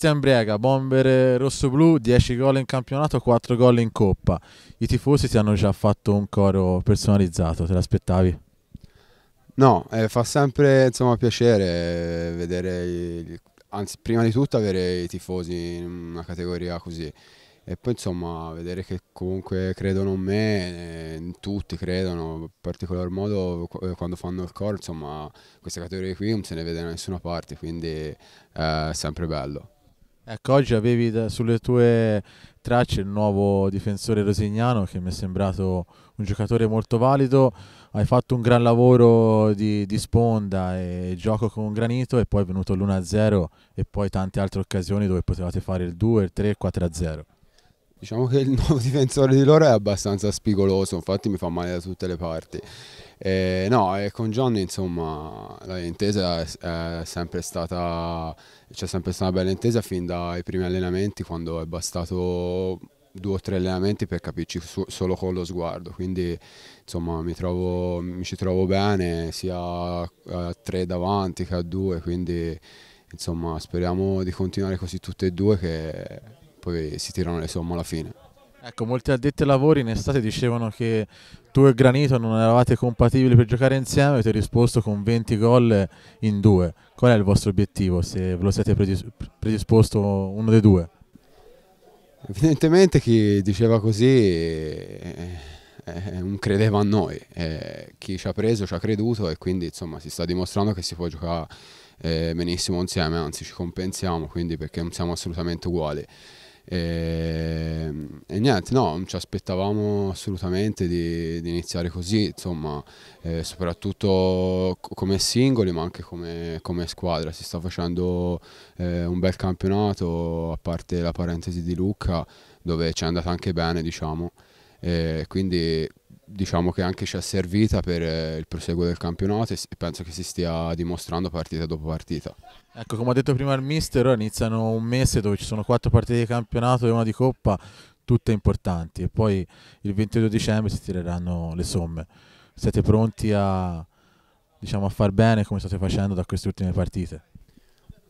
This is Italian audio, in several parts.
Cristian Briega, bomber eh, rosso-blu, 10 gol in campionato, 4 gol in coppa. I tifosi ti hanno già fatto un coro personalizzato, te l'aspettavi? No, eh, fa sempre insomma, piacere eh, vedere, il, anzi prima di tutto avere i tifosi in una categoria così e poi insomma vedere che comunque credono in me, eh, tutti credono, in particolar modo eh, quando fanno il core, insomma queste categorie qui non se ne vede da nessuna parte, quindi è sempre bello. Ecco, oggi avevi da, sulle tue tracce il nuovo difensore rosignano che mi è sembrato un giocatore molto valido, hai fatto un gran lavoro di, di sponda e gioco con granito e poi è venuto l'1-0 e poi tante altre occasioni dove potevate fare il 2, il 3, il 4-0. Diciamo che il nuovo difensore di loro è abbastanza spigoloso, infatti mi fa male da tutte le parti. E, eh, no, e eh, con Johnny insomma l'intesa è, è sempre stata, c'è sempre stata una bella intesa fin dai primi allenamenti quando è bastato due o tre allenamenti per capirci su, solo con lo sguardo, quindi insomma mi, trovo, mi ci trovo bene sia a eh, tre davanti che a due, quindi insomma speriamo di continuare così tutte e due che poi si tirano le somme alla fine. Ecco, molti addetti ai lavori in estate dicevano che tu e Granito non eravate compatibili per giocare insieme, avete risposto con 20 gol in due. Qual è il vostro obiettivo, se ve lo siete predisposto uno dei due? Evidentemente chi diceva così eh, eh, non eh, credeva a noi, eh, chi ci ha preso ci ha creduto e quindi insomma si sta dimostrando che si può giocare eh, benissimo insieme, anzi ci compensiamo quindi perché non siamo assolutamente uguali. E, ehm, e, niente, no, non ci aspettavamo assolutamente di, di iniziare così, insomma, eh, soprattutto come singoli ma anche come, come squadra. Si sta facendo eh, un bel campionato, a parte la parentesi di Lucca, dove ci è andata anche bene, diciamo. Eh, quindi diciamo che anche ci è servita per eh, il proseguo del campionato e penso che si stia dimostrando partita dopo partita. Ecco, come ha detto prima il mister, ora iniziano un mese dove ci sono quattro partite di campionato e una di coppa, tutte importanti e poi il 22 dicembre si tireranno le somme. Siete pronti a, diciamo, a far bene come state facendo da queste ultime partite?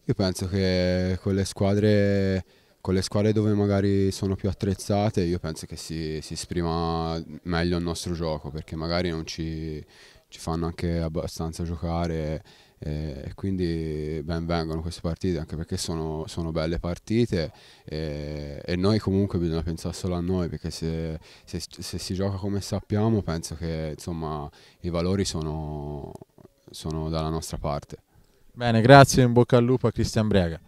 Io penso che con le squadre con le squadre dove magari sono più attrezzate io penso che si, si esprima meglio il nostro gioco perché magari non ci, ci fanno anche abbastanza giocare e, e quindi ben vengono queste partite anche perché sono, sono belle partite e, e, noi comunque bisogna pensare solo a noi perché se, se, se si gioca come sappiamo penso che insomma, i valori sono, sono dalla nostra parte. Bene, grazie in bocca al lupo a Cristian Brega.